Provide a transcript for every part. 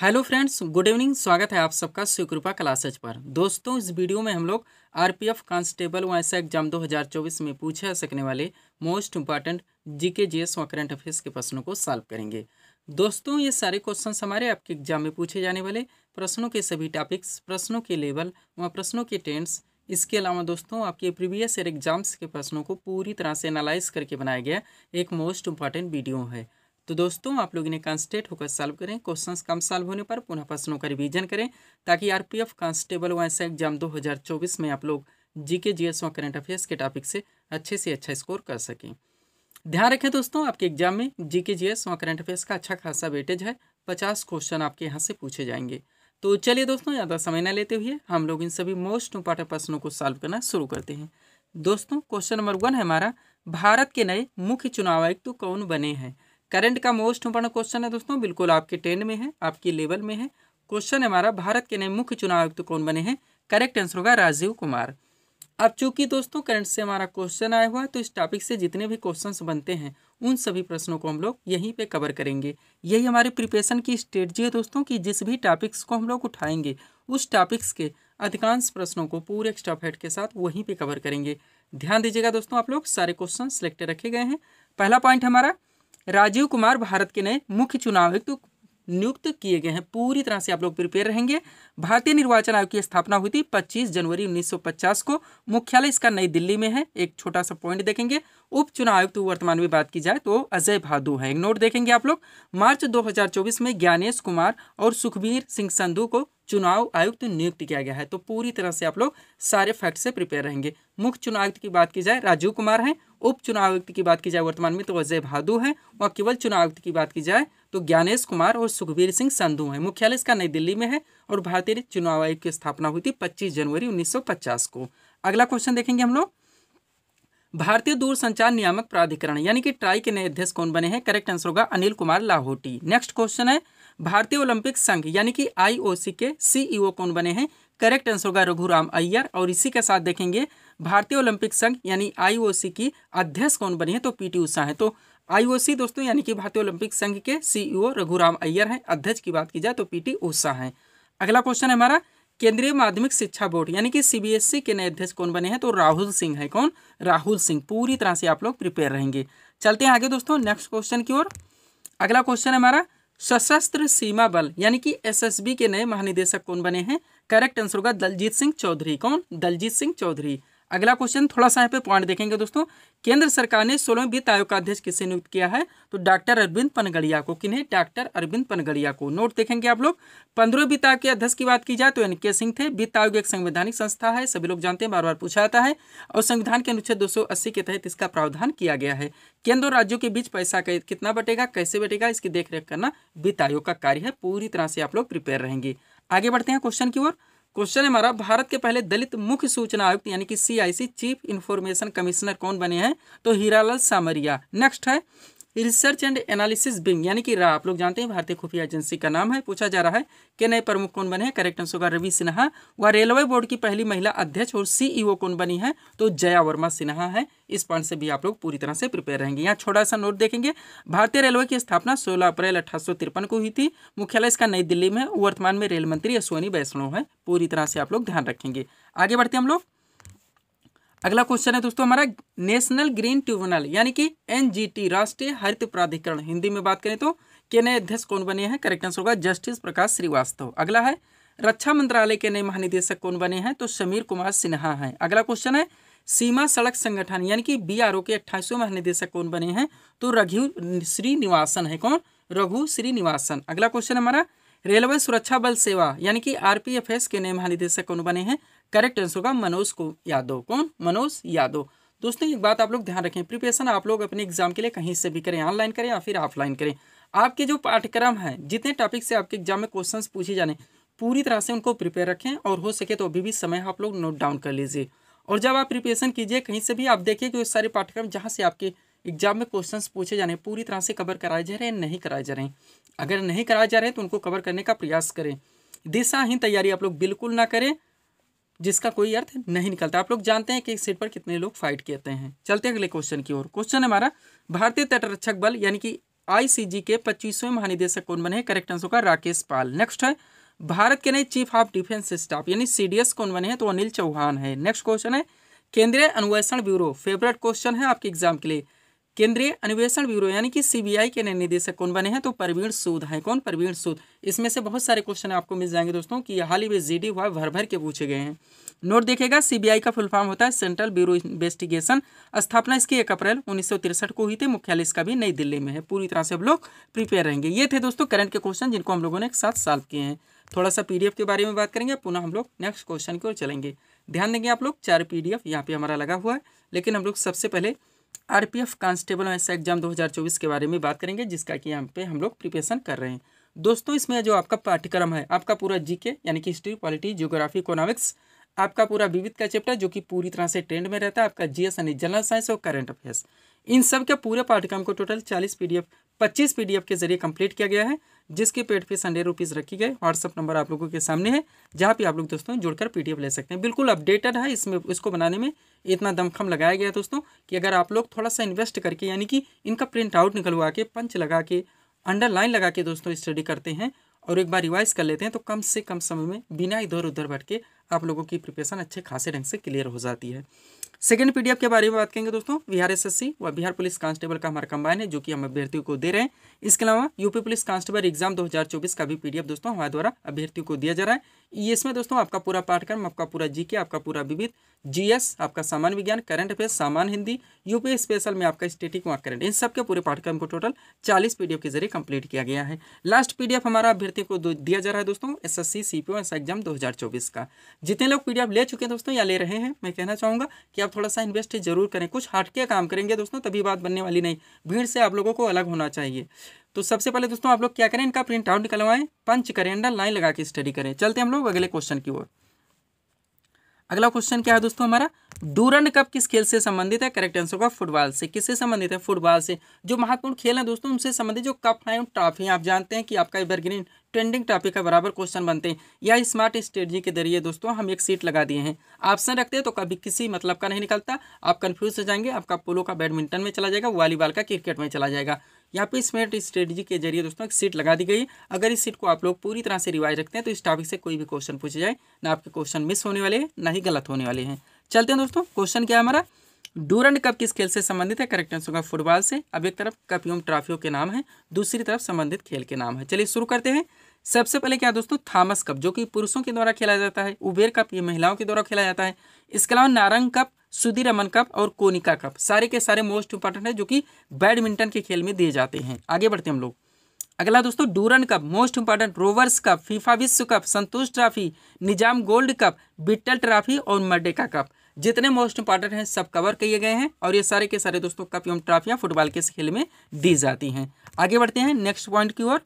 hello friends good evening स्वागत है आप सबका स्वीकृपा क्लासेज पर दोस्तों इस वीडियो में हम लोग आरपीएफ कांस्टेबल व ऐसा एग्जाम 2024 में पूछे जा सकने वाले मोस्ट इंपॉर्टेंट जीके जीएस व करंट अफेयर्स के प्रश्नों को सॉल्व करेंगे दोस्तों ये सारे क्वेश्चन हमारे आपके एग्जाम में पूछे जाने वाले प्रश्नों के सभी टॉपिक्स प्रश्नों के लेवल व प्रश्नों के टेंट्स इसके अलावा दोस्तों आपके प्रीवियस ईयर एग्जाम्स के प्रश्नों को पूरी तरह से एनालाइज करके बनाया गया एक मोस्ट इंपॉर्टेंट वीडियो है तो दोस्तों आप लोग इन्हें कांस्टेट होकर सॉल्व करें क्वेश्चन कम सॉल्व होने पर पुनः प्रश्नों का रिवीजन करें ताकि आरपीएफ कांस्टेबल व ऐसा एग्जाम 2024 में आप लोग जीके जीएस व करंट अफेयर्स के टॉपिक से अच्छे से अच्छा स्कोर कर सकें ध्यान रखें दोस्तों आपके एग्जाम में जीके एस व करंट अफेयर्स का अच्छा खासा वेटेज है पचास क्वेश्चन आपके यहाँ से पूछे जाएंगे तो चलिए दोस्तों ज़्यादा समय न लेते हुए हम लोग इन सभी मोस्ट इंपॉर्टेंट प्रश्नों को सॉल्व करना शुरू करते हैं दोस्तों क्वेश्चन नंबर वन है हमारा भारत के नए मुख्य चुनाव आयुक्त तो कौन बने हैं करंट का मोस्ट इंपॉर्टेंट क्वेश्चन है दोस्तों बिल्कुल आपके टेन में है आपकी लेवल में है क्वेश्चन हमारा भारत के नए मुख्य चुनाव आयुक्त तो कौन बने हैं करेक्ट आंसर होगा राजीव कुमार अब चूंकि दोस्तों करंट से हमारा क्वेश्चन आया हुआ है तो इस टॉपिक से जितने भी क्वेश्चन बनते हैं उन सभी प्रश्नों को हम लोग यहीं पे कवर करेंगे यही हमारी प्रिपरेशन की स्ट्रेटजी है दोस्तों कि जिस भी टॉपिक्स को हम लोग उठाएंगे उस टॉपिक्स के अधिकांश प्रश्नों को पूरे एक्स्ट्रा फैट के साथ वहीं पर कवर करेंगे ध्यान दीजिएगा दोस्तों आप लोग सारे क्वेश्चन सिलेक्टेड रखे गए हैं पहला पॉइंट हमारा राजीव कुमार भारत के नए मुख्य चुनाव आयुक्त नियुक्त किए गए हैं पूरी तरह से आप लोग प्रिपेयर रहेंगे भारतीय निर्वाचन आयोग की स्थापना हुई थी 25 जनवरी 1950 को मुख्यालय इसका नई दिल्ली में है एक छोटा सा पॉइंट देखेंगे उप चुनाव आयुक्त तो वर्तमान में बात की जाए तो अजय भादु है एक नोट देखेंगे आप लोग मार्च 2024 में ज्ञानेश कुमार और सुखबीर सिंह संधू को चुनाव आयुक्त नियुक्त किया गया है तो पूरी तरह से आप लोग सारे फैक्ट से प्रिपेयर रहेंगे मुख्य चुनाव आयुक्त की बात की जाए राजीव कुमार हैं उप चुनाव आयुक्त की बात की जाए वर्तमान में तो अजय भादु हैं और केवल चुनाव आयुक्त की बात की जाए तो ज्ञानेश कुमार और सुखबीर सिंह संधु हैं मुख्यालय इसका नई दिल्ली में है और भारतीय चुनाव आयोग की स्थापना हुई थी पच्चीस जनवरी उन्नीस को अगला क्वेश्चन देखेंगे हम लोग भारतीय दूरसंचार नियामक प्राधिकरण यानी कि ट्राई के नए अध्यक्ष कौन बने हैं करेक्ट आंसर होगा अनिल कुमार लाहौटी नेक्स्ट क्वेश्चन है भारतीय ओलंपिक संघ यानी कि आईओसी के सीईओ e कौन बने हैं करेक्ट आंसर होगा रघुराम अय्यर और इसी के साथ देखेंगे भारतीय ओलंपिक संघ यानी आईओसी की अध्यक्ष कौन बनी है तो पीटी उषा है तो आईओसी दोस्तों यानी कि भारतीय ओलंपिक संघ के सीईओ e रघुराम अय्यर हैं अध्यक्ष की बात की जाए तो पीटी उषा हैं अगला क्वेश्चन है हमारा केंद्रीय माध्यमिक शिक्षा बोर्ड यानी कि सीबीएसई e के नए अध्यक्ष कौन बने हैं तो राहुल सिंह है कौन राहुल सिंह पूरी तरह से आप लोग प्रिपेयर रहेंगे चलते हैं आगे दोस्तों नेक्स्ट क्वेश्चन की ओर अगला क्वेश्चन है हमारा सशस्त्र सीमा बल यानी कि एसएसबी के नए महानिदेशक कौन बने हैं करेक्ट आंसर होगा दलजीत सिंह चौधरी कौन दलजीत सिंह चौधरी अगला क्वेश्चन थोड़ा सा यहाँ पे पॉइंट देखेंगे दोस्तों केंद्र सरकार ने सोलहवें वित्त आयोग का अध्यक्ष किसे नियुक्त किया है तो डॉक्टर अरविंद पनगड़िया को किन्हें डॉक्टर अरविंद पनगड़िया को नोट देखेंगे आप लोग पंद्रह वित्त आयोग के अध्यक्ष की बात की जाए तो एन के सिंह थे वित्त आयोग एक संवैधानिक संस्था है सभी लोग जानते हैं बार बार पूछा जाता है और संविधान के अनुच्छेद दो के तहत इसका प्रावधान किया गया है केंद्र और राज्यों के बीच पैसा कितना बटेगा कैसे बटेगा इसकी देखरेख करना वित्त आयोग का कार्य है पूरी तरह से आप लोग प्रिपेयर रहेंगे आगे बढ़ते हैं क्वेश्चन की ओर क्वेश्चन है हमारा भारत के पहले दलित मुख्य सूचना आयुक्त यानी कि सीआईसी चीफ इंफॉर्मेशन कमिश्नर कौन बने हैं तो हीरालाल सामरिया नेक्स्ट है रिसर्च एंड एनालिसिस बिंग यानी कि रा आप लोग जानते हैं भारतीय खुफिया एजेंसी का नाम है पूछा जा रहा है कि नए प्रमुख कौन बने हैं करेक्ट आंसर होगा रवि सिन्हा व रेलवे बोर्ड की पहली महिला अध्यक्ष और सीईओ e कौन बनी है तो जया वर्मा सिन्हा है इस पॉइंट से भी आप लोग पूरी तरह से प्रिपेयर रहेंगे यहाँ छोटा सा नोट देखेंगे भारतीय रेलवे की स्थापना सोलह अप्रैल अठारह को हुई थी मुख्यालय इसका नई दिल्ली में वर्तमान में रेल मंत्री अश्वनी वैष्णव है पूरी तरह से आप लोग ध्यान रखेंगे आगे बढ़ते हम लोग अगला क्वेश्चन है दोस्तों हमारा नेशनल ग्रीन ट्रिब्यूनल यानी कि एनजीटी राष्ट्रीय हरित प्राधिकरण हिंदी में बात करें तो के नए अध्यक्ष कौन बने हैं करेक्ट आंसर होगा जस्टिस प्रकाश श्रीवास्तव अगला है रक्षा मंत्रालय के नए महानिदेशक कौन बने हैं तो समीर कुमार सिन्हा हैं अगला क्वेश्चन है सीमा सड़क संगठन यानी कि बी आर ओ के अट्ठाईसवें महानिदेशक कौन बने हैं तो रघु श्रीनिवासन है कौन रघु श्रीनिवासन अगला क्वेश्चन हमारा रेलवे सुरक्षा बल सेवा यानी कि आरपीएफएस के नए महानिदेशक कौन बने हैं करेक्ट आंसर होगा मनोज को यादव कौन मनोज यादव दोस्तों एक बात आप लोग ध्यान रखें प्रिपरेशन आप लोग अपने एग्जाम के लिए कहीं से भी करें ऑनलाइन करें या फिर ऑफलाइन करें आपके जो पाठ्यक्रम है जितने टॉपिक से आपके एग्जाम में क्वेश्चंस पूछे जाने पूरी तरह से उनको प्रिपेयर रखें और हो सके तो अभी भी समय आप लोग नोट डाउन कर लीजिए और जब आप प्रिपरेशन कीजिए कहीं से भी आप देखिए कि सारे पाठ्यक्रम जहाँ से आपके एग्जाम में क्वेश्चंस पूछे जाने पूरी तरह से कवर कराए जा रहे हैं नहीं कराए जा रहे हैं अगर नहीं कराए जा रहे हैं तो उनको कवर करने का प्रयास करें दिशाहीन तैयारी आप लोग बिल्कुल ना करें जिसका कोई अर्थ नहीं निकलता आप लोग जानते हैं कि एक सीट पर कितने लोग फाइट करते हैं चलते हैं अगले क्वेश्चन की ओर क्वेश्चन हमारा भारतीय तटरक्षक बल यानी कि आईसीजी के पच्चीसवें महानिदेशक कौन बने करेक्ट आंसर का राकेश पाल नेक्स्ट है भारत के नए चीफ ऑफ डिफेंस स्टाफ यानी सीडीएस कौन बने हैं तो अनिल चौहान है नेक्स्ट क्वेश्चन है केंद्रीय अन्वेषण ब्यूरो फेवरेट क्वेश्चन है आपके एग्जाम के लिए केंद्रीय अन्वेषण ब्यूरो यानी कि सीबीआई के नए निदेशक कौन बने हैं तो परवीण सूद है कौन परवीण सूद इसमें से बहुत सारे क्वेश्चन आपको मिल जाएंगे दोस्तों कि हाल ही में जीडी हुआ भर भर के पूछे गए हैं नोट देखेगा सीबीआई का फुल फॉर्म होता है सेंट्रल ब्यूरो इन्वेस्टिगेशन स्थापना इसकी एक अप्रैल उन्नीस को हुई थी मुख्यालय इसका भी नई दिल्ली में है पूरी तरह से हम लोग प्रिपेयर रहेंगे ये थे दोस्तों करंट के क्वेश्चन जिनको हम लोगों ने एक साथ सॉल्व किए हैं थोड़ा सा पीडीएफ के बारे में बात करेंगे पुनः हम लोग नेक्स्ट क्वेश्चन की ओर चलेंगे ध्यान देंगे आप लोग चार पीडीएफ यहाँ पे हमारा लगा हुआ है लेकिन हम लोग सबसे पहले आरपीएफ कांस्टेबल ऐसा एग्जाम 2024 के बारे में बात करेंगे जिसका कि यहाँ पे हम लोग प्रिपरेशन कर रहे हैं दोस्तों इसमें जो आपका पाठ्यक्रम है आपका पूरा जीके यानी कि हिस्ट्री पॉलिटी जियोग्राफी इकोनॉमिक्स आपका पूरा विविध का चैप्टर जो कि पूरी तरह से ट्रेंड में रहता है आपका जीएस यानी जनरल साइंस और करंट अफेयर्स इन सब के पूरे पाठ्यक्रम को टोटल चालीस पीडीएफ पच्चीस पीडीएफ के जरिए कंप्लीट किया गया है जिसकी पेड फीस हंड्रेड रुपीज़ रखी गई व्हाट्सअप नंबर आप लोगों के सामने है जहाँ पे आप लोग दोस्तों जुड़कर पी ले सकते हैं बिल्कुल अपडेटेड है इसमें इसको बनाने में इतना दमखम लगाया गया दोस्तों कि अगर आप लोग थोड़ा सा इन्वेस्ट करके यानी कि इनका प्रिंट आउट निकलवा के पंच लगा के अंडरलाइन लगा के दोस्तों स्टडी करते हैं और एक बार रिवाइज कर लेते हैं तो कम से कम समय में बिना इधर उधर बैठ के आप लोगों की प्रिपरेशन अच्छे खासे ढंग से क्लियर हो जाती है सेकेंड पीडीएफ के बारे में बात करेंगे दोस्तों बिहार एसएससी व बिहार पुलिस कांस्टेबल का हमारा कंबाइन है जो कि हम अभ्यर्थियों को दे रहे हैं इसके अलावा यूपी पुलिस कांस्टेबल एग्जाम 2024 का भी पीडीएफ दोस्तों हमारे द्वारा अभ्यर्थियों को दिया जा रहा है इसमें दोस्तों आपका पूरा पाठ्यक्रम आपका पूरा जीके आपका पूरा विविध जीएस आपका सामान्य विज्ञान करंट अफेयर सामान्य हिंदी यूपी स्पेशल में आपका स्टेटिक मार्क करंट इन सबके पूरे पाठ्यक्रम को टोटल चालीस पी के जरिए कंप्लीट किया गया है लास्ट पी हमारा अभ्यर्थी को दिया जा रहा है दोस्तों एस एस सी एग्जाम दो का जितने लोग पी ले चुके हैं दोस्तों या ले रहे हैं मैं कहना चाहूँगा कि आप थोड़ा सा इन्वेस्ट जरूर करें कुछ हटके काम करेंगे दोस्तों तभी बात बनने वाली नहीं भीड़ से आप लोगों को अलग होना चाहिए तो सबसे पहले दोस्तों आप लोग क्या करें इनका प्रिंट आउट निकलवाएं पंच करें अंडर लाइन लगा के स्टडी करें चलते हम लोग अगले क्वेश्चन की ओर अगला क्वेश्चन क्या है दोस्तों हमारा डूरंड कप किस खेल से संबंधित है करेक्ट आंसर होगा फुटबॉल से किससे संबंधित है फुटबॉल से जो महत्वपूर्ण खेल है दोस्तों उनसे संबंधित जो कप है ट्रॉफी आप जानते हैं कि आपका एवरग्रीन ट्रेंडिंग टॉपिक का बराबर क्वेश्चन बनते हैं या स्मार्ट स्ट्रेटजी के जरिए दोस्तों हम एक सीट लगा दिए हैं ऑप्शन रखते हैं तो कभी किसी मतलब का नहीं निकलता आप कंफ्यूज हो जाएंगे आपका पोलो का बैडमिंटन में चला जाएगा वॉलीबॉल का क्रिकेट में चला जाएगा यहाँ पे स्मार्ट स्ट्रेटजी के जरिए दोस्तों एक सीट लगा दी गई अगर इस सीट को आप लोग पूरी तरह से रिवाइज रखते हैं तो इस टॉपिक से कोई भी क्वेश्चन पूछे जाए ना आपके क्वेश्चन मिस होने वाले हैं ना ही गलत होने वाले हैं चलते हैं दोस्तों क्वेश्चन क्या हमारा डूरंड कप किस खेल से संबंधित है करेक्ट आंसर होगा फुटबॉल से अब एक तरफ कपियम ट्रॉफियों के नाम है दूसरी तरफ संबंधित खेल के नाम है चलिए शुरू करते हैं सबसे पहले क्या दोस्तों थामस कप जो कि पुरुषों के द्वारा खेला जाता है उबेर कप ये महिलाओं के द्वारा खेला जाता है इसके अलावा नारंग कप सुधीर रमन कप और कोनिका कप सारे के सारे मोस्ट इंपॉर्टेंट है जो कि बैडमिंटन के खेल में दिए जाते हैं आगे बढ़ते हैं हम लोग अगला दोस्तों Durand cup most important Rovers cup FIFA विश्व cup Santosh trophy Nizam gold cup Vittal trophy और मडेका कप जितने मोस्ट इंपॉर्टेंट हैं सब कवर किए गए हैं और ये सारे के सारे दोस्तों कप एवं ट्रॉफियाँ फुटबॉल के खेल में दी जाती हैं आगे बढ़ते हैं नेक्स्ट पॉइंट की ओर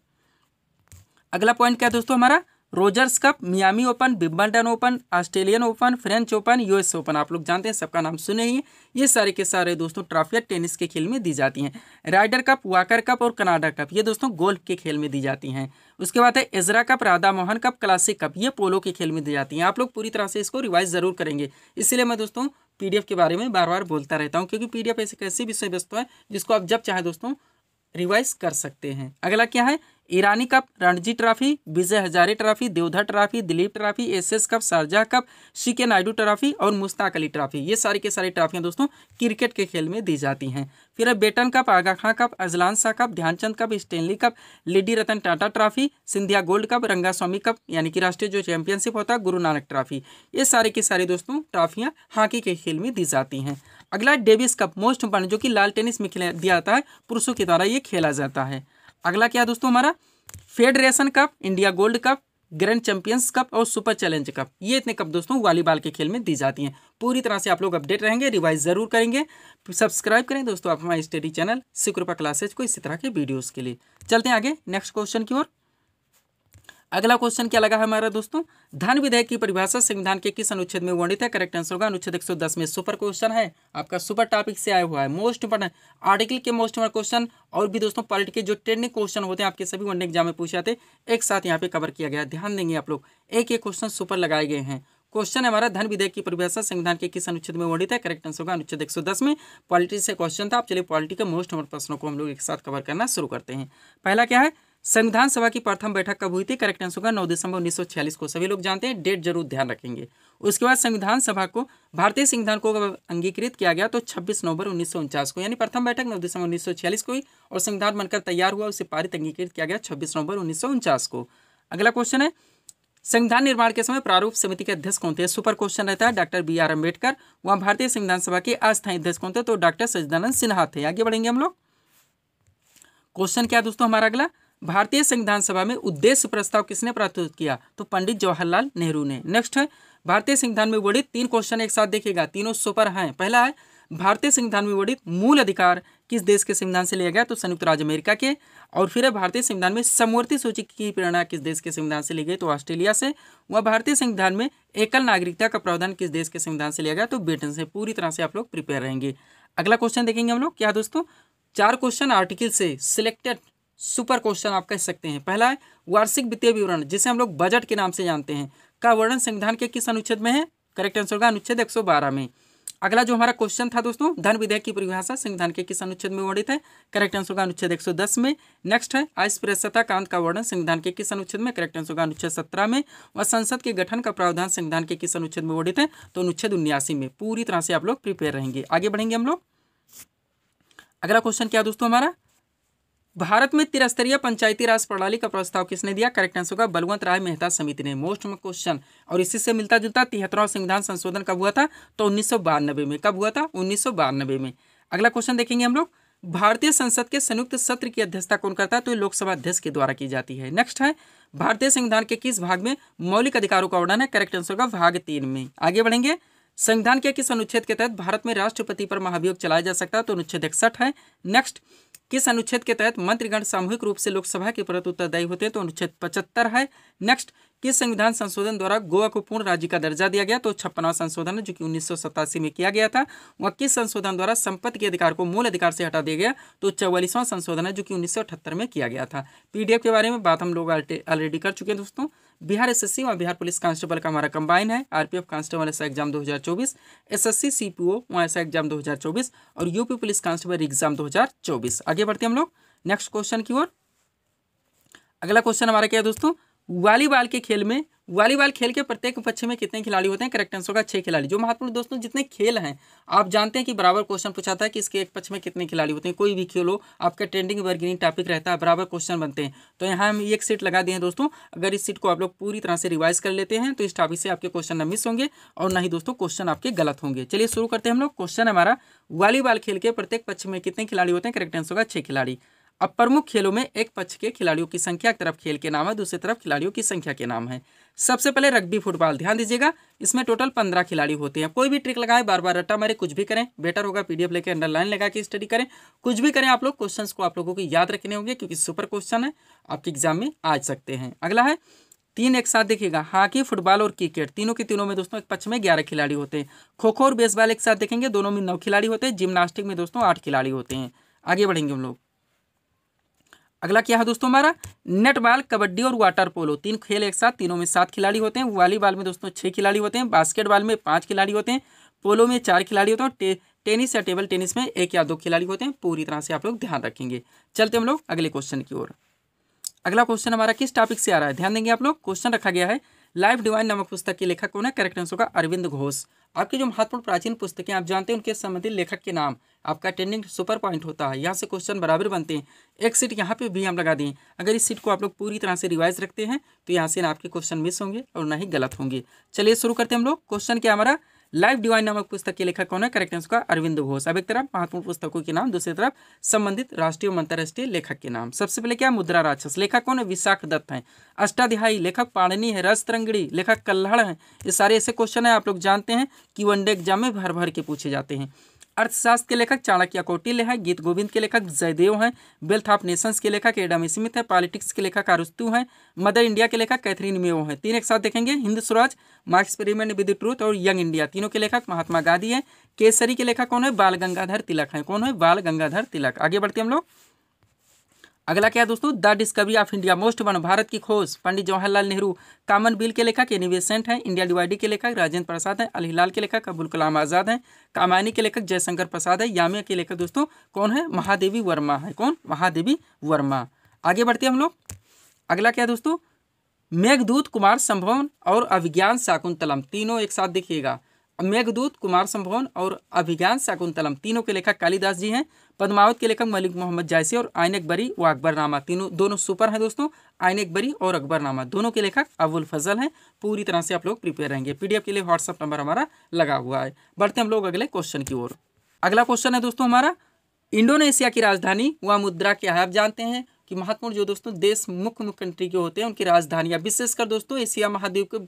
अगला पॉइंट क्या है दोस्तों हमारा Rogers cup Miami open Wimbledon open Australian open French open US open आप लोग जानते हैं सबका नाम सुने ही ये सारे के सारे दोस्तों ट्रॉफियाँ टेनिस के खेल में दी जाती हैं राइडर कप वाकर कप और कनाडा कप ये दोस्तों गोल्फ के खेल में दी जाती हैं उसके बाद है Ezra cup Radha Mohan cup classic cup ये पोलो के खेल में दी जाती हैं आप लोग पूरी तरह से इसको रिवाइज ज़रूर करेंगे इसलिए मैं दोस्तों पी के बारे में बार बार बोलता रहता हूँ क्योंकि पीडीएफ ऐसी विषय वस्तु है जिसको आप जब चाहे दोस्तों रिवाइज कर सकते हैं अगला क्या है Irani cup Ranji trophy Vijay Hazare trophy Deodhar trophy Duleep trophy SS cup Sharjah cup C K Naidu trophy और मुश्ताक अली ट्रॉफी ये सारी के सारी ट्रॉफियाँ दोस्तों क्रिकेट के खेल में दी जाती हैं फिर अब Beighton cup Aga Khan cup Azlan Shah cup Dhyanchand cup Stanley cup lady Ratan Tata trophy Scindia gold cup Rangaswamy cup यानी कि राष्ट्रीय जो चैंपियनशिप होता है गुरु नानक ट्रॉफी ये सारे के सारे दोस्तों ट्रॉफियाँ हॉकी के खेल में दी जाती हैं अगला डेविस कप मोस्ट इंपॉर्टेंट जो कि लाल टेनिस में खेला दिया जाता है पुरुषों के द्वारा ये खेला जाता है अगला क्या दोस्तों हमारा federation cup India gold cup grand champions cup और सुपर चैलेंज कप ये इतने कप दोस्तों वॉलीबॉल के खेल में दी जाती हैं पूरी तरह से आप लोग अपडेट रहेंगे रिवाइज जरूर करेंगे सब्सक्राइब करें दोस्तों आप हमारे स्टडी चैनल शिक्रपा क्लासेज को इसी तरह के वीडियोज के लिए चलते हैं आगे नेक्स्ट क्वेश्चन की ओर अगला क्वेश्चन क्या लगा हमारा दोस्तों धन विधेयक की परिभाषा संविधान के किस अनुच्छेद में वर्णित है करेक्ट आंसर होगा अनुच्छेद 110 में सुपर क्वेश्चन है आपका सुपर टॉपिक से आया हुआ है मोस्ट इंपॉर्टेंट आर्टिकल के मोस्ट इंपॉर्टेंट क्वेश्चन और भी दोस्तों पॉलिटिक के जो ट्रेनिंग क्वेश्चन होते हैं आपके सभी वन एग्जाम में पूछे जाते एक साथ यहाँ पे कवर किया गया ध्यान देंगे आप लोग एक एक क्वेश्चन सुपर लगाए गए हैं क्वेश्चन हमारा धन विधेयक की परिभाषा संविधान के किस अनुच्छेद में वर्णित है करेक्ट आंसर होगा अनुच्छेद दस में पॉलिटिक्स से क्वेश्चन था आप चलिए पॉलिटी के मोस्ट नंबर प्रश्नों को हम लोग एक साथ कवर करना शुरू करते हैं पहला क्या है संविधान सभा की प्रथम बैठक कब हुई थी करेक्ट आंसर होगा नौ दिसंबर 1946 को सभी लोग जानते हैं डेट जरूर ध्यान रखेंगे उसके बाद संविधान सभा को भारतीय संविधान को अंगीकृत किया गया तो 26 नवंबर उन्नीस को यानी प्रथम बैठक 9 दिसंबर 1946 को हुई और संविधान बनकर तैयार हुआ उसे पारित अंगीकृत किया गया छब्बीस नवंबर उन्नीस को अगला क्वेश्चन है संविधान निर्माण के समय प्रारूप समिति के अध्यक्ष कौन थे सुपर क्वेश्चन रहता है डॉक्टर बी आर अम्बेडकर वहां भारतीय संविधान सभा के अस्थायी अध्यक्ष कौन थे तो डॉक्टर सचिदानंद सिन्हा थे आगे बढ़ेंगे हम लोग क्वेश्चन क्या दोस्तों हमारा अगला भारतीय संविधान सभा में उद्देश्य प्रस्ताव किसने प्रस्तुत किया तो पंडित जवाहरलाल नेहरू ने नेक्स्ट है भारतीय संविधान में वर्णित तीन क्वेश्चन एक साथ देखिएगा तीनों सुपर हैं पहला है भारतीय संविधान में वर्णित मूल अधिकार किस देश के संविधान से लिया गया तो संयुक्त राज्य अमेरिका के और फिर है भारतीय संविधान में समवर्ती सूची की प्रेरणा किस देश के संविधान से ली गई तो ऑस्ट्रेलिया से वह भारतीय संविधान में एकल नागरिकता का प्रावधान किस देश के संविधान से लिया गया तो ब्रिटेन से पूरी तरह से आप लोग प्रिपेयर रहेंगे अगला क्वेश्चन देखेंगे हम लोग क्या दोस्तों चार क्वेश्चन आर्टिकल से सिलेक्टेड सुपर क्वेश्चन आप कह सकते हैं पहला है वार्षिक वित्तीय विवरण जिसे हम लोग बजट के नाम से जानते हैं का वर्णन संविधान के किस अनुच्छेद में है करेक्ट आंसर होगा अनुच्छेद 112 में अगला जो हमारा क्वेश्चन था दोस्तों धन विधेयक की परिभाषा संविधान के किस अनुच्छेद में वर्णित है करेक्ट आंसर होगा अनुच्छेद 110 में नेक्स्ट है अस्पृश्यता कांत का वर्णन संविधान के किस अनुच्छेद में करेक्ट आंसर होगा अनुच्छेद 17 में व संसद के गठन का प्रावधान संविधान के किस अनुच्छेद में वर्णित है तो अनुच्छेद उन्यासी में पूरी तरह से आप लोग प्रिपेयर रहेंगे आगे बढ़ेंगे हम लोग अगला क्वेश्चन क्या दोस्तों हमारा भारत में त्रिस्तरीय पंचायती राज प्रणाली का प्रस्ताव किसने दिया करेक्ट आंसर होगा बलवंत राय मेहता समिति ने मोस्ट में क्वेश्चन और इसी से मिलता जुलता तिहत्तरवा संविधान संशोधन कब हुआ था तो उन्नीस में कब हुआ था उन्नीस में अगला क्वेश्चन देखेंगे हम लोग भारतीय संसद के संयुक्त सत्र की अध्यक्षता कौन करता है तो लोकसभा अध्यक्ष के द्वारा की जाती है नेक्स्ट है भारतीय संविधान के किस भाग में मौलिक अधिकारों का वर्णन है करेक्ट आंसर होगा भाग तीन में आगे बढ़ेंगे संविधान के किस अनुच्छेद के तहत भारत में राष्ट्रपति पर महाभियोग चलाया जा सकता है तो अनुच्छेद इकसठ है नेक्स्ट किस अनुच्छेद के तहत मंत्रिगण सामूहिक रूप से लोकसभा के प्रति उत्तरदायी होते हैं तो अनुच्छेद पचहत्तर है नेक्स्ट किस संविधान संशोधन द्वारा गोवा को पूर्ण राज्य का दर्जा दिया गया तो छप्पनवा संशोधन है जो कि उन्नीस में किया गया था वह किस संशोधन द्वारा संपत्ति के अधिकार को मूल अधिकार से हटा दिया गया तो चौवालीसवां संशोधन है जो कि उन्नीस में किया गया था पीडीएफ के बारे में बात हम लोग ऑलरेडी कर चुके हैं दोस्तों बिहार एसएससी और बिहार पुलिस कांस्टेबल का हमारा कंबाइन है आरपीएफ कांस्टेबल ऐसा एग्जाम 2024 एसएससी सीपीओ वहाँ ऐसा एग्जाम 2024 और यूपी पुलिस कांस्टेबल एग्जाम 2024 आगे बढ़ते हैं हम लोग नेक्स्ट क्वेश्चन की ओर अगला क्वेश्चन हमारा क्या है दोस्तों वॉलीबॉल के खेल में वॉलीबॉल खेल के प्रत्येक पक्ष में कितने खिलाड़ी होते हैं करेक्ट आंसर होगा छह खिलाड़ी जो महत्वपूर्ण दोस्तों जितने खेल हैं आप जानते हैं कि बराबर क्वेश्चन पूछा था कि इसके एक पक्ष में कितने खिलाड़ी होते हैं कोई भी खेल हो आपका ट्रेंडिंग वर्गिंग टॉपिक रहता है बराबर क्वेश्चन बनते हैं तो यहाँ हम एक सीट लगा दिए दोस्तों अगर इस सीट को आप लोग पूरी तरह से रिवाइज कर लेते हैं तो इस टॉपिक से आपके क्वेश्चन न मिस होंगे और ना ही दोस्तों क्वेश्चन आपके गलत होंगे चलिए शुरू करते हैं हम लोग क्वेश्चन हमारा वॉलीबॉल खेल के प्रत्येक पक्ष में कितने खिलाड़ी होते हैं करेक्ट आंसर होगा छह खिलाड़ी अब प्रमुख खेलों में एक पक्ष के खिलाड़ियों की संख्या एक तरफ खेल के नाम है दूसरी तरफ खिलाड़ियों की संख्या के नाम है सबसे पहले रग्बी फुटबॉल ध्यान दीजिएगा इसमें टोटल पंद्रह खिलाड़ी होते हैं कोई भी ट्रिक लगाए बार बार रट्टा मारे कुछ भी करें बेटर होगा पीडीएफ लेके अंडरलाइन लगा के स्टडी करें कुछ भी करें आप लोग क्वेश्चन को आप लोगों को याद रखने होंगे क्योंकि सुपर क्वेश्चन है आपके एग्जाम में आ सकते हैं अगला है तीन एक साथ देखेगा हॉकी फुटबॉल और क्रिकेट तीनों के तीनों में दोस्तों एक पक्ष में ग्यारह खिलाड़ी होते हैं खो खो और बेसबॉल एक साथ देखेंगे दोनों में नौ खिलाड़ी होते हैं जिमनास्टिक में दोस्तों आठ खिलाड़ी होते हैं आगे बढ़ेंगे हम लोग अगला क्या है दोस्तों हमारा नेटबॉल कबड्डी और वाटर पोलो तीन खेल एक साथ तीनों में सात खिलाड़ी होते हैं वॉलीबॉल में दोस्तों छः खिलाड़ी होते हैं बास्केटबॉल में पाँच खिलाड़ी होते हैं पोलो में चार खिलाड़ी होते हैं टे, टेनिस या टेबल टेनिस में एक या दो खिलाड़ी होते हैं पूरी तरह से आप लोग ध्यान रखेंगे चलते हम लोग अगले क्वेश्चन की ओर अगला क्वेश्चन हमारा किस टॉपिक से आ रहा है ध्यान देंगे आप लोग क्वेश्चन रखा गया है लाइफ डिवाइन नामक पुस्तक के लेखक कौन है करेक्ट आंसर का अरविंद घोष आपकी जो महत्वपूर्ण प्राचीन पुस्तकें आप जानते हैं उनके संबंधित लेखक के नाम आपका अटेंडिंग सुपर पॉइंट होता है यहाँ से क्वेश्चन बराबर बनते हैं एक सीट यहाँ पे भी हम लगा दें अगर इस सीट को आप लोग पूरी तरह से रिवाइज रखते हैं तो यहाँ से ना आपके क्वेश्चन मिस होंगे और ना ही गलत होंगे चलिए शुरू करते हैं हम लोग क्वेश्चन क्या हमारा लाइफ डिवाइन नामक पुस्तक के लेखक कौन है करेक्ट आंसर का अरविंद घोष अब एक तरफ महत्वपूर्ण पुस्तकों के नाम दूसरी तरफ संबंधित राष्ट्रीय और अंतर्राष्ट्रीय लेखक के नाम सबसे पहले क्या मुद्रा राक्षस लेखक कौन है विशाख दत्त है अष्टाध्यायी लेखक पाणनी है रसतरंगड़ी लेखक कल्हड़ है ये सारे ऐसे क्वेश्चन है आप लोग जानते हैं कि वनडे एग्जाम में भर भर के पूछे जाते हैं अर्थशास्त्र के लेखक चाणक्य कौटिल्य हैं गीत गोविंद के लेखक जयदेव हैं वेल्थ ऑफ नेशंस के लेखक एडम स्मिथ हैं पॉलिटिक्स के लेखक आरुस्तु हैं मदर इंडिया के लेखक कैथरीन मेव हैं तीन एक साथ देखेंगे हिंद स्वराज मार्क्स एक्सपेरिमेंट विद ट्रूथ और यंग इंडिया तीनों के लेखक महात्मा गांधी है केसरी के लेखक कौन है बाल गंगाधर तिलक है कौन है बाल गंगाधर तिलक आगे बढ़ते हम लोग अगला क्या दोस्तों the discovery of India most one Bharat की खोज पंडित जवाहरलाल नेहरू कामन बिल के लेखक इनिवेसेंट हैं इंडिया डिवाइडी के लेखक राजेंद्र प्रसाद हैं अलहिलाल के लेखक अबुल कलाम आज़ाद हैं कामायनी के लेखक जयशंकर प्रसाद है यामिया के लेखक दोस्तों कौन है महादेवी वर्मा है कौन महादेवी वर्मा आगे बढ़ते हम लोग अगला क्या दोस्तों मेघदूत कुमार संभवन और अभिज्ञान शाकुंतलम तीनों एक साथ देखिएगा मेघदूत कुमार संभवन और अभिज्ञान शाकुंतलम तीनों के लेखक कालिदास जी हैं पदमावत के लेखक मलिक मोहम्मद जायसी और आयन अकबरी व अकबरनामा तीनों दोनों सुपर हैं दोस्तों आयन अकबरी और अकबरनामा दोनों के लेखक अबुल फजल हैं पूरी तरह से आप लोग प्रिपेयर रहेंगे पीडीएफ के लिए व्हाट्सअप नंबर हमारा लगा हुआ है बढ़ते हम लोग अगले क्वेश्चन की ओर अगला क्वेश्चन है दोस्तों हमारा इंडोनेशिया की राजधानी व मुद्रा क्या है आप जानते हैं कि महत्वपूर्ण जो दोस्तों देश मुख्य मुख्य कंट्री के होते हैं उनकी राजधानियाँ विशेषकर दोस्तों एशिया महाद्वीप के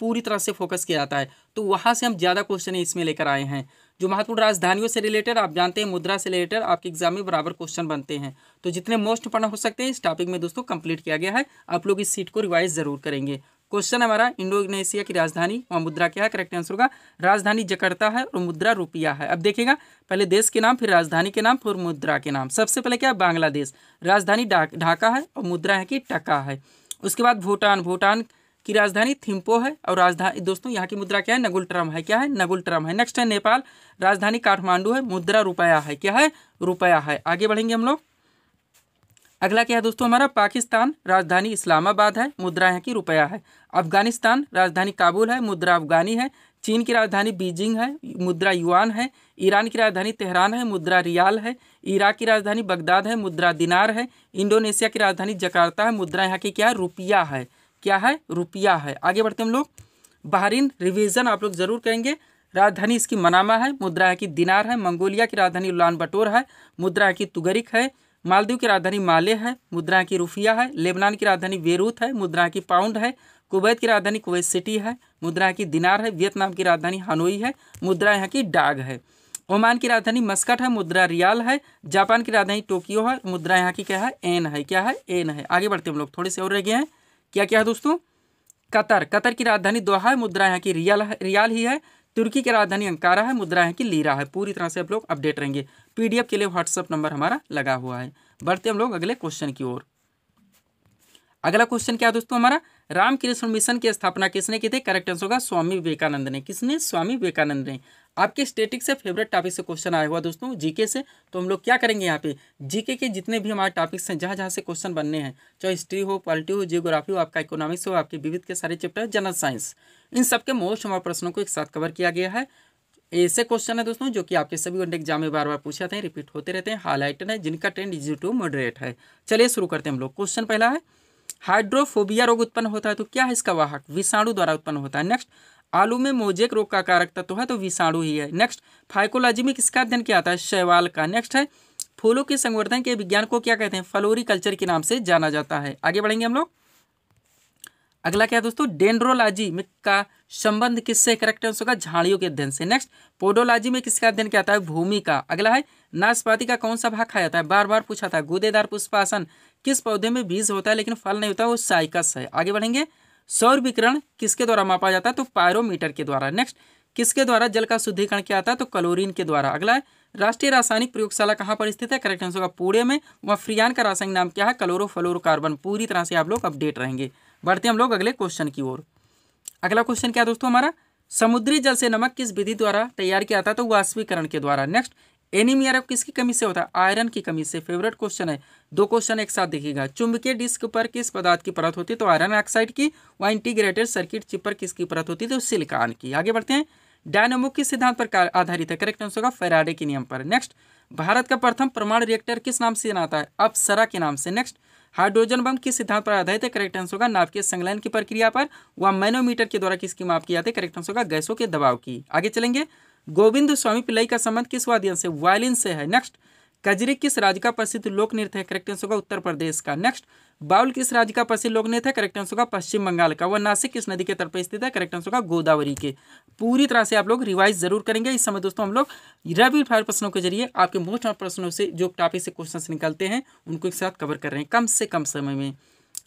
पूरी तरह से फोकस किया जाता है तो वहाँ से हम ज़्यादा क्वेश्चन इसमें लेकर आए हैं जो महत्वपूर्ण राजधानियों से रिलेटेड आप जानते हैं मुद्रा से रिलेटेड आपके एग्जाम में बराबर क्वेश्चन बनते हैं तो जितने मोस्ट पढ़ना हो सकते हैं इस टॉपिक में दोस्तों कंप्लीट किया गया है आप लोग इस सीट को रिवाइज जरूर करेंगे क्वेश्चन हमारा इंडोनेशिया की राजधानी और मुद्रा क्या है करेक्ट आंसर होगा राजधानी जकर्ता है और मुद्रा रुपया है अब देखिएगा पहले देश के नाम फिर राजधानी के नाम फिर मुद्रा के नाम सबसे पहले क्या बांग्लादेश राजधानी ढाका है और मुद्रा है कि टका है उसके बाद भूटान भूटान की राजधानी थिम्पो है और राजधानी दोस्तों यहाँ की मुद्रा क्या है नगुल ट्रम है क्या है नगुल ट्रम है नेक्स्ट है नेपाल राजधानी काठमांडू है मुद्रा रुपया है क्या है रुपया है आगे बढ़ेंगे हम लोग अगला क्या है दोस्तों हमारा पाकिस्तान राजधानी इस्लामाबाद है मुद्रा यहाँ की रुपया है अफगानिस्तान राजधानी काबुल है मुद्रा अफगानी है चीन की राजधानी बीजिंग है मुद्रा युआन है ईरान की राजधानी तेहरान है मुद्रा रियाल है इराक की राजधानी बगदाद है मुद्रा दिनार है इंडोनेशिया की राजधानी जकार्ता है मुद्रा यहाँ की क्या है रुपया है क्या है रुपया है आगे बढ़ते हम लोग बहरीन रिवीजन आप लोग जरूर कहेंगे राजधानी इसकी मनामा है मुद्रा है कि दिनार है मंगोलिया की राजधानी उलान बटोर है मुद्रा है कि तुगरिक है मालदीव की राजधानी माले है मुद्रा की रुफिया है लेबनान की राजधानी बेरूत है मुद्रा की पाउंड है कुवैत की राजधानी कुवैत सिटी है मुद्रा की दिनार है वियतनाम की राजधानी हनोई है मुद्रा यहाँ की डाग है ओमान की राजधानी मस्कट है मुद्रा रियाल है जापान की राजधानी टोक्यो है मुद्रा यहाँ की क्या है एन है क्या है एन है आगे बढ़ते हम लोग थोड़े से और रह गए हैं क्या क्या है दोस्तों कतर कतर की राजधानी दोहा है मुद्रा यहाँ की रियाल रियाल ही है तुर्की की राजधानी अंकारा है मुद्रा यहाँ की लीरा है पूरी तरह से आप लोग अपडेट रहेंगे पीडीएफ के लिए व्हाट्सअप नंबर हमारा लगा हुआ है बढ़ते हम लोग अगले क्वेश्चन की ओर अगला क्वेश्चन क्या है दोस्तों हमारा रामकृष्ण मिशन की स्थापना किसने की थी करेक्ट आंसर होगा स्वामी विवेकानंद ने किसने स्वामी विवेकानंद ने आपके स्टेटिक से फेवरेट टॉपिक से क्वेश्चन आया हुआ दोस्तों जीके से तो हम लोग क्या करेंगे यहाँ पे जीके के जितने भी हमारे टॉपिक्स हैं जहाँ जहाँ से क्वेश्चन बनने हैं चाहे हिस्ट्री हो पॉलिटी हो जियोग्राफी हो आपका इकोनॉमिक्स हो आपके विविध के सारे चैप्टर जनरल साइंस इन सबके मोस्ट हमारे प्रश्नों को एक साथ कवर किया गया है ऐसे क्वेश्चन है दोस्तों जो कि आपके सभी वन एग्जाम में बार बार पूछे जाते हैं रिपीट होते रहते हैं हाईलाइटेड है जिनका ट्रेंड इजी टू मॉडरेट है चलिए शुरू करते हैं हम लोग क्वेश्चन पहला है हाइड्रोफोबिया रोग उत्पन्न होता है तो क्या है इसका वाहक विषाणु द्वारा उत्पन्न होता है नेक्स्ट आलू में मोजेक रोग का कारक तत्व है तो विषाणु ही है नेक्स्ट फाइकोलॉजी में किसका अध्ययन किया आता है शैवाल का नेक्स्ट है फूलों के संवर्धन के विज्ञान को क्या कहते हैं फ्लोरी कल्चर के नाम से जाना जाता है आगे बढ़ेंगे हम लोग अगला क्या है दोस्तों डेंड्रोलॉजी में का संबंध किससे करेक्ट आंसर होगा झाड़ियों के अध्ययन से नेक्स्ट पोडोलॉजी में किसका अध्ययन किया जाता है भूमि का अगला है नाशपाती का कौन सा भाग खाया जाता है बार बार पूछा था गुदेदार पुष्पासन किस पौधे में बीज होता है लेकिन फल नहीं होता वो साइकस है आगे बढ़ेंगे सौर विकिरण किसके द्वारा मापा जाता है तो पायरोमीटर के द्वारा नेक्स्ट किसके द्वारा जल का शुद्धिकरण किया जाता है तो क्लोरीन के द्वारा अगला है राष्ट्रीय रासायनिक प्रयोगशाला कहाँ पर स्थित है करेक्ट आंसर होगा पूरे में वहाँ फ्रियान का रासायनिक नाम क्या है क्लोरोफ्लोरोकार्बन पूरी तरह से आप लोग अपडेट रहेंगे बढ़ते हम लोग अगले क्वेश्चन की ओर अगला क्वेश्चन क्या दोस्तों हमारा समुद्री जल से नमक किस विधि द्वारा तैयार किया जाता है तो वाष्पीकरण के द्वारा नेक्स्ट एनीमिया रोग किसकी कमी से होता है आयरन की कमी से फेवरेट क्वेश्चन है दो क्वेश्चन एक साथ देखिएगा चुंबकीय डिस्क पर किस पदार्थ की परत होती है तो आयरन ऑक्साइड की व इंटीग्रेटेड सर्किट चिप पर किसकी परत होती है तो सिलिकॉन की आगे बढ़ते हैं डायनोमो किस सिद्धांत पर आधारित है करेक्ट आंसर होगा फेराडे के नियम पर नेक्स्ट भारत का प्रथम प्रमाण रिएक्टर किस नाम से जनाता है अपसरा के नाम से नेक्स्ट हाइड्रोजन बम किस सिद्धांत पर आधारित है करेक्ट आंसर होगा नाभिकीय संलयन की प्रक्रिया पर व मैनोमीटर के द्वारा किसकी माप की जाती है करेक्ट आंसर होगा गैसों के दबाव की आगे चलेंगे गोविंद स्वामी पिल्लई का संबंध किस वाद्य से वायलिन से है नेक्स्ट कजरी किस राज्य का प्रसिद्ध लोक नृत्य है करेक्ट आंसर होगा उत्तर प्रदेश का नेक्स्ट बाउल किस राज्य का प्रसिद्ध लोक नृत्य है करेक्ट आंसर होगा पश्चिम बंगाल का वह नासिक किस नदी के तट पर स्थित है करेक्ट आंसर होगा गोदावरी के पूरी तरह से आप लोग रिवाइज जरूर करेंगे इस समय दोस्तों हम लोग रवि फायर प्रश्नों के जरिए आपके मोस्ट ऑफ प्रश्नों से जो टॉपिक से क्वेश्चन निकलते हैं उनको एक साथ कवर कर रहे हैं कम से कम समय में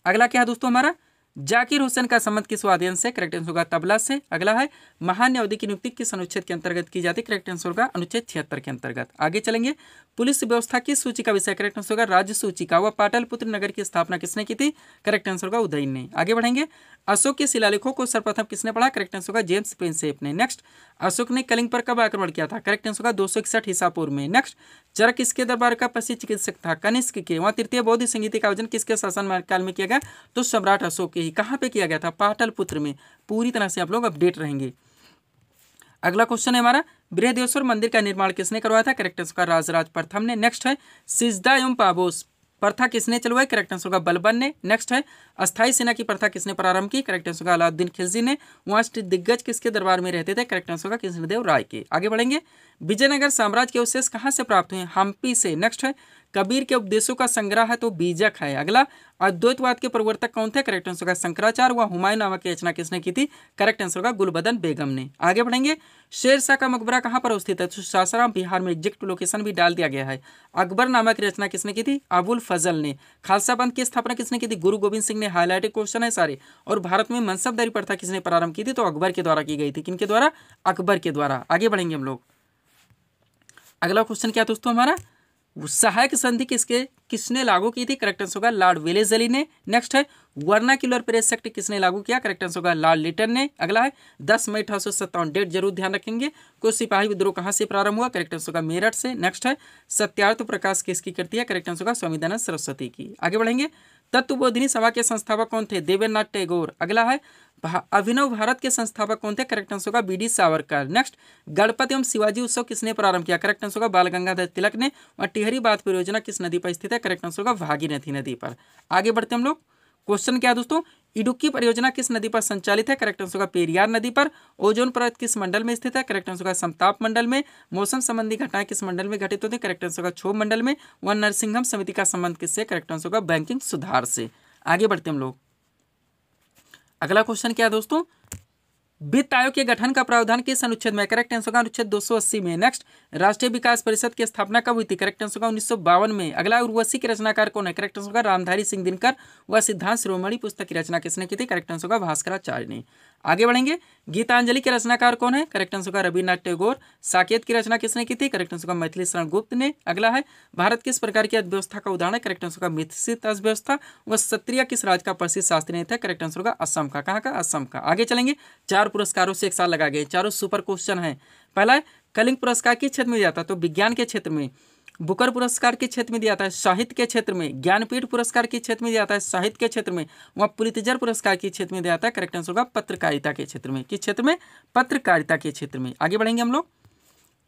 अगला क्या है दोस्तों हमारा जाकिर हुसैन का संबंध किस वाद्यंश से करेक्ट आंसर होगा तबला से अगला है महान अवधि की नियुक्ति किस अनुच्छेद के अंतर्गत की जाती करेक्ट आंसर होगा अनुच्छेद छिहत्तर के अंतर्गत आगे चलेंगे पुलिस व्यवस्था की सूची का विषय करेक्ट आंसर होगा राज्य सूची का वह पाटलपुत्र नगर की स्थापना किसने की थी करेक्ट आंसर होगा उदयन ने आगे बढ़ेंगे अशोक के शिलालेखों को सर्वप्रथम किसने पढ़ा करेक्ट आंसर होगा जेम्स प्रिंसेप ने नेक्स्ट अशोक ने कलिंग पर कब आक्रमण किया था करेक्ट आंसर होगा दो सौ इकसठ हिसापुर में नेक्स्ट चरक किसके दरबार का प्रसिद्ध चिकित्सक था कनिष्क के वहां तृतीय बौद्ध संगीति का आयोजन किसके शासन काल में किया गया तो सम्राट अशोक के चाहिए कहाँ पे किया गया था पाटलपुत्र में पूरी तरह से आप लोग अपडेट रहेंगे अगला क्वेश्चन है हमारा बृहदेश्वर मंदिर का निर्माण किसने करवाया था करेक्ट आंसर का राजराज प्रथम ने नेक्स्ट है सिजदा एवं पाबोस प्रथा किसने चलवाई करेक्ट आंसर का बलबन ने नेक्स्ट है अस्थाई सेना की प्रथा किसने प्रारंभ की करेक्ट आंसर का अलाउद्दीन खिलजी ने वहां दिग्गज किसके दरबार में रहते थे करेक्ट आंसर का कृष्णदेव राय के आगे बढ़ेंगे विजयनगर साम्राज्य के अवशेष कहाँ से प्राप्त हुए हम्पी से नेक्स्ट है कबीर के उपदेशों का संग्रह है तो बीजक है अगला अद्वैतवाद के प्रवर्तक कौन थे करेक्ट आंसर का शंकराचार्य हुआ हुमायूं नामक की रचना किसने की थी करेक्ट आंसर होगा गुलबदन बेगम ने आगे बढ़ेंगे शेर शाह का मकबरा कहाँ पर अवस्थित है तो सासाराम बिहार में एग्जेक्ट लोकेशन भी डाल दिया गया है अकबर नामक की रचना किसने की थी अबुल फजल ने खालसा पंथ की स्थापना किसने की थी गुरु गोविंद सिंह ने हाईलाइटेड क्वेश्चन है सारे और भारत में मनसबदारी प्रथा किसने प्रारंभ की थी तो अकबर के द्वारा की गई थी के द्वारा अकबर के द्वारा आगे बढ़ेंगे हम लोग अगला क्वेश्चन क्या दोस्तों हमारा सहायक संधि किसके किसने लागू की थी करेक्ट आंसर होगा लॉर्ड वेलेजली ने नेक्स्ट है वर्नाक्यूलर प्रेस एक्ट किसने लागू किया करेक्ट आंसर होगा लॉर्ड लिटन ने अगला है दस मई अठारह डेट जरूर ध्यान रखेंगे कुछ सिपाही विद्रोह कहाँ से प्रारंभ हुआ करेक्ट आंसर होगा मेरठ से नेक्स्ट है सत्यार्थ प्रकाश किसकी करती है करेक्ट आंसर होगा स्वामीदान सरस्वती की आगे बढ़ेंगे तत्वबोधिनी सभा के संस्थापक कौन थे देवेन्द्रनाथ टैगोर अगला है अभिनव भारत के संस्थापक कौन थे करेक्ट आंसर होगा B D Savarkar next Ganpati एवं शिवाजी उत्सव किसने प्रारंभ किया करेक्ट आंसर होगा बाल गंगाधर तिलक ने और टिहरी बात परियोजना किस नदी पर स्थित है करेक्ट आंसर होगा भागीरथी नदी पर आगे बढ़ते हम लोग क्वेश्चन क्या है दोस्तों इडुक्की परियोजना किस नदी पर संचालित है करेक्ट आंसर का पेरियार नदी पर ओजोन परत किस मंडल में स्थित है करेक्ट आंसर का समताप मंडल में मौसम संबंधी घटनाएं किस मंडल में घटित होती है करेक्ट आंसर का क्षोभ मंडल में व नरसिंहम समिति का संबंध किससे करेक्ट आंसर का बैंकिंग सुधार से आगे बढ़ते हम लोग अगला क्वेश्चन क्या है दोस्तों वित्त आयोग के गठन का प्रावधान किस अनुच्छेद में करेक्ट आंसर होगा अनुच्छेद 280 में नेक्स्ट राष्ट्रीय विकास परिषद की स्थापना कब हुई थी करेक्ट आंसर होगा उन्नीस में अगला उर्वशी के रचनाकार कौन है करेक्ट आंसर होगा रामधारी सिंह दिनकर व सिद्धांत श्रोमणी पुस्तक की रचना किसने की थी करेक्ट आंसर होगा भास्कराचार्य ने आगे बढ़ेंगे गीतांजलि के रचनाकार कौन है करेक्ट आंसर का रविनाथ टेगोर साकेत की रचना किसने की थी करेक्ट आंसर का मैथिली शरण गुप्त ने अगला है भारत किस प्रकार की अर्थव्यवस्था का उदाहरण है करेक्ट आंसर का मिश्रित अर्थव्यवस्था व सत्रिया किस राज्य का प्रसिद्ध शास्त्री था करेक्ट आंसर का असम का कहा का असम का आगे चलेंगे चार पुरस्कारों से एक साल लगा गया चारों सुपर क्वेश्चन हैं पहला कलिंग पुरस्कार किस क्षेत्र में दिया था तो विज्ञान के क्षेत्र में बुकर पुरस्कार के क्षेत्र में दिया था साहित्य के क्षेत्र में ज्ञानपीठ पुरस्कार के क्षेत्र में दिया था साहित्य के क्षेत्र में वह पुलितजर पुरस्कार के क्षेत्र में दिया था करेक्ट आंसर होगा पत्रकारिता के क्षेत्र में किस क्षेत्र में पत्रकारिता के क्षेत्र में आगे बढ़ेंगे हम लोग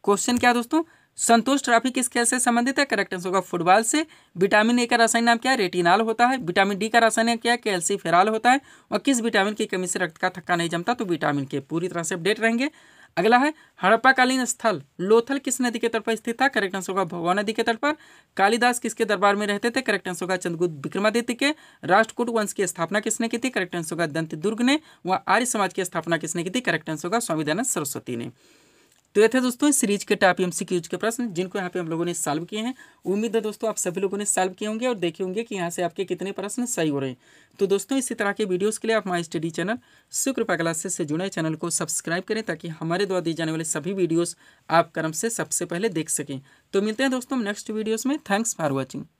क्वेश्चन क्या दोस्तों संतोष ट्रॉफी किस खेल से संबंधित है करेक्ट आंसर होगा फुटबॉल से विटामिन ए का रासायनिक नाम क्या है रेटिनाल होता है विटामिन डी का रासायनिक क्या है कैल्सी फेराल होता है और किस विटामिन की कमी से रक्त का थक्का नहीं जमता तो विटामिन के पूरी तरह से अपडेट रहेंगे अगला है हड़प्पाकालीन स्थल लोथल किस नदी के तट पर स्थित था करेक्ट आंसर होगा भगवान नदी के तट पर कालिदास किसके दरबार में रहते थे करेक्ट आंसर होगा चंद्रगुप्त विक्रमादित्य के राष्ट्रकूट वंश की स्थापना किसने की थी करेक्ट आंसर होगा दंत दुर्ग ने व आर्य समाज की स्थापना किसने की थी करेक्ट आंसर होगा स्वामी दयानंद सरस्वती ने तो ये थे दोस्तों इस सीरीज के टॉप एम के प्रश्न जिनको यहाँ पे हम लोगों ने सॉल्व किए हैं उम्मीद है दोस्तों आप सभी लोगों ने सॉल्व किए होंगे और देखे होंगे कि यहाँ से आपके कितने प्रश्न सही हो रहे हैं तो दोस्तों इसी तरह के वीडियोस के लिए आप my study channel Sukripa classes से जुड़े चैनल को सब्सक्राइब करें ताकि हमारे द्वारा दी जाने वाले सभी वीडियोज़ आप क्रम से सबसे पहले देख सकें तो मिलते हैं दोस्तों नेक्स्ट वीडियोज़ में थैंक्स फॉर वॉचिंग